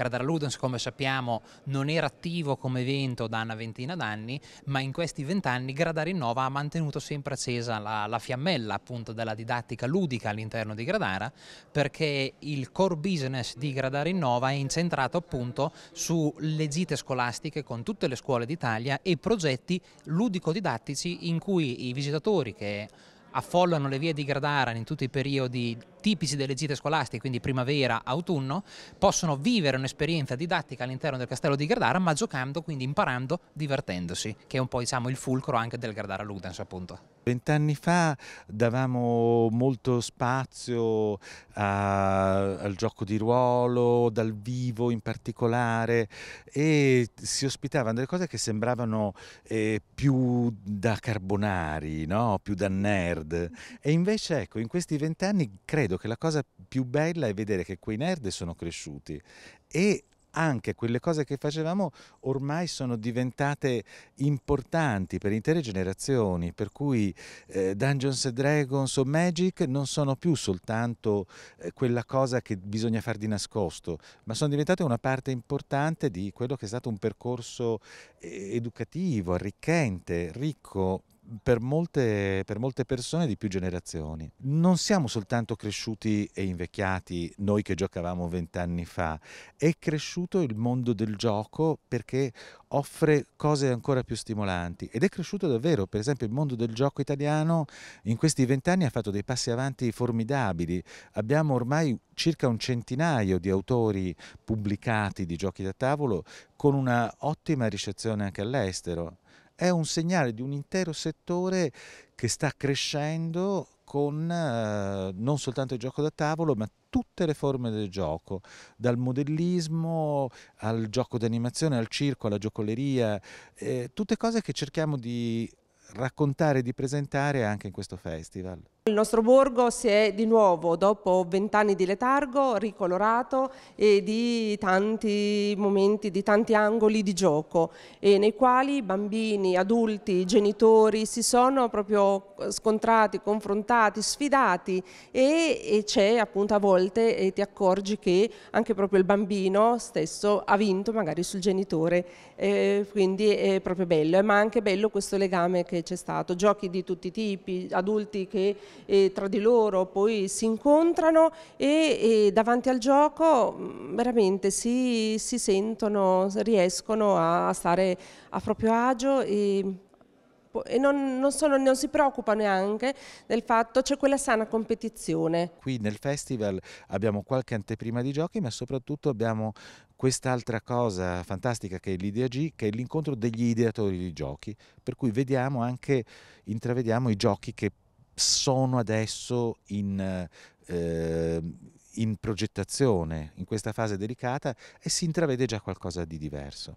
Cardar Ludens, come sappiamo, non era attivo come evento da una ventina d'anni, ma in questi vent'anni Gradar Innova ha mantenuto sempre accesa la, la fiammella appunto della didattica ludica all'interno di Gradara, perché il core business di Gradar Innova è incentrato appunto sulle gite scolastiche con tutte le scuole d'Italia e progetti ludico-didattici in cui i visitatori che affollano le vie di Gradara in tutti i periodi tipici delle gite scolastiche, quindi primavera, autunno, possono vivere un'esperienza didattica all'interno del castello di Gardara, ma giocando, quindi imparando, divertendosi, che è un po' diciamo, il fulcro anche del Gardara Ludens appunto. Vent'anni fa davamo molto spazio a, al gioco di ruolo, dal vivo in particolare e si ospitavano delle cose che sembravano eh, più da carbonari, no? più da nerd e invece ecco in questi vent'anni credo credo che la cosa più bella è vedere che quei nerd sono cresciuti e anche quelle cose che facevamo ormai sono diventate importanti per intere generazioni, per cui eh, Dungeons Dragons o Magic non sono più soltanto eh, quella cosa che bisogna fare di nascosto, ma sono diventate una parte importante di quello che è stato un percorso eh, educativo, arricchente, ricco per molte, per molte persone di più generazioni. Non siamo soltanto cresciuti e invecchiati noi che giocavamo vent'anni fa, è cresciuto il mondo del gioco perché offre cose ancora più stimolanti ed è cresciuto davvero, per esempio il mondo del gioco italiano in questi vent'anni ha fatto dei passi avanti formidabili, abbiamo ormai circa un centinaio di autori pubblicati di giochi da tavolo con una ottima ricezione anche all'estero è un segnale di un intero settore che sta crescendo con eh, non soltanto il gioco da tavolo, ma tutte le forme del gioco, dal modellismo al gioco d'animazione, al circo, alla giocoleria, eh, tutte cose che cerchiamo di raccontare e di presentare anche in questo festival. Il nostro borgo si è di nuovo, dopo vent'anni di letargo, ricolorato e di tanti momenti, di tanti angoli di gioco, e nei quali bambini, adulti, genitori si sono proprio eh, scontrati, confrontati, sfidati e, e c'è appunto a volte e ti accorgi che anche proprio il bambino stesso ha vinto magari sul genitore, eh, quindi è proprio bello, eh, ma anche bello questo legame che c'è stato, giochi di tutti i tipi, adulti che eh, tra di loro, poi si incontrano e, e davanti al gioco mm, veramente si, si sentono, riescono a, stare a proprio agio e e non, non, sono, non, si preoccupano neanche del fatto c'è quella sana competizione. Qui nel festival abbiamo qualche anteprima di giochi ma soprattutto abbiamo quest'altra cosa fantastica che è l'Idea G, che è l'incontro degli ideatori di giochi, per cui vediamo anche, intravediamo i giochi che sono adesso in, eh, in progettazione, in questa fase delicata e si intravede già qualcosa di diverso.